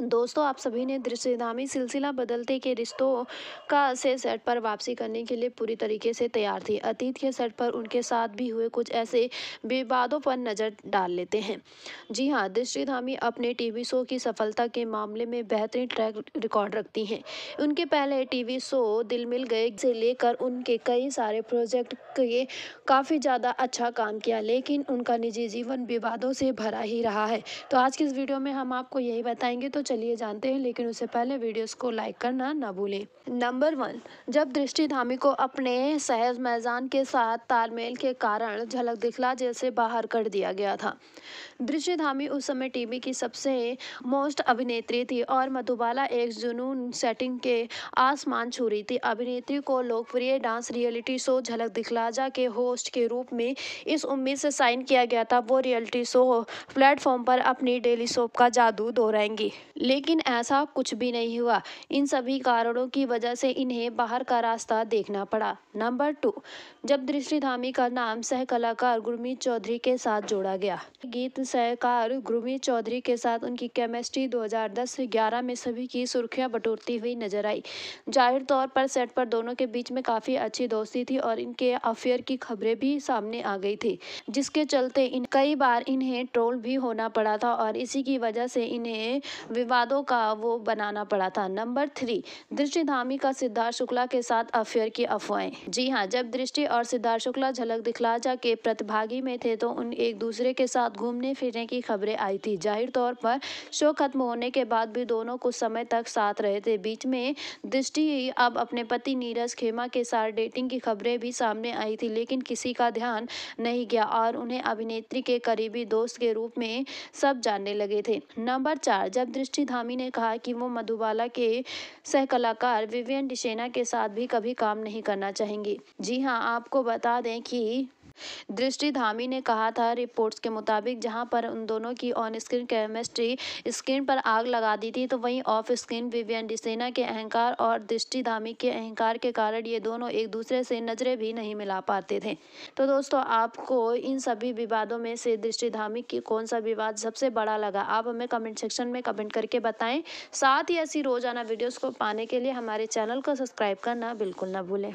दोस्तों आप सभी ने दृश्यधामी सिलसिला बदलते के रिश्तों का से सेट पर वापसी करने के लिए पूरी तरीके से तैयार थी अतीत के सेट पर उनके साथ भी हुए कुछ ऐसे विवादों पर नज़र डाल लेते हैं जी हाँ दृश्यधामी अपने टीवी शो की सफलता के मामले में बेहतरीन ट्रैक रिकॉर्ड रखती हैं उनके पहले टीवी शो दिल मिल गए से लेकर उनके कई सारे प्रोजेक्ट के काफ़ी ज़्यादा अच्छा काम किया लेकिन उनका निजी जीवन विवादों से भरा ही रहा है तो आज की इस वीडियो में हम आपको यही बताएंगे तो चलिए जानते हैं लेकिन उससे पहले वीडियोस को लाइक करना ना भूलें नंबर वन जब दृष्टि धामी को अपने सहज मैजान के साथ तालमेल के कारण झलक दिखला जैसे बाहर कर दिया गया था दृष्टि धामी उस समय टीवी की सबसे मोस्ट अभिनेत्री थी और मधुबाला एक जुनून सेटिंग के आसमान छू रही थी अभिनेत्री को लोकप्रिय डांस रियलिटी शो झलक दिखलाजा के होस्ट के रूप में इस उम्मीद से साइन किया गया था वो रियलिटी शो प्लेटफॉर्म पर अपनी डेली सोप का जादू दोहराएंगी लेकिन ऐसा कुछ भी नहीं हुआ इन सभी कारणों की वजह से इन्हें बाहर का रास्ता देखना पड़ा नंबर टू जब दृष्टि धामी का नाम सह कलाकार गुरमीत चौधरी के साथ जोड़ा गया गीत सहकार गुरमीत चौधरी के साथ उनकी केमिस्ट्री 2010-11 में सभी की सुर्खियां बटोरती हुई नजर आई जाहिर तौर पर सेट पर दोनों के बीच में काफी अच्छी दोस्ती थी और इनके अफेयर की खबरें भी सामने आ गई थी जिसके चलते इन कई बार इन्हें ट्रोल भी होना पड़ा था और इसी की वजह से इन्हें विवादों का वो बनाना पड़ा था नंबर थ्री दृष्टि धामी का सिद्धार्थ शुक्ला के साथ अफेयर की अफवाहें जी हाँ जब दृष्टि और सिद्धार्थ शुक्ला झलक दिखलाजा के प्रतिभागी में थे तो उन एक दूसरे के साथ घूमने फिरने की खबरें आई थी जाहिर तौर पर शो खत्म होने के बाद भी दोनों कुछ समय तक साथ रहे थे बीच में दृष्टि अब अपने पति नीरज खेमा के साथ डेटिंग की खबरें भी सामने आई थी लेकिन किसी का ध्यान नहीं गया और उन्हें अभिनेत्री के करीबी दोस्त के रूप में सब जानने लगे थे नंबर चार जब दृष्टि मीनाक्षी धामी ने कहा कि वो मधुबाला के सहकलाकार विवियन डिशेना के साथ भी कभी काम नहीं करना चाहेंगी जी हाँ आपको बता दें कि दृष्टि धामी ने कहा था रिपोर्ट्स के मुताबिक जहां पर उन दोनों की ऑन स्क्रीन केमिस्ट्री स्क्रीन पर आग लगा दी थी तो वहीं ऑफ स्क्रीन विवियन डिसेना के अहंकार और दृष्टि धामी के अहंकार के कारण ये दोनों एक दूसरे से नजरें भी नहीं मिला पाते थे तो दोस्तों आपको इन सभी विवादों में से दृष्टि धामी की कौन सा विवाद सबसे बड़ा लगा आप हमें कमेंट सेक्शन में कमेंट करके बताएं साथ ही ऐसी रोजाना वीडियोस को पाने के लिए हमारे चैनल को सब्सक्राइब करना बिल्कुल ना भूलें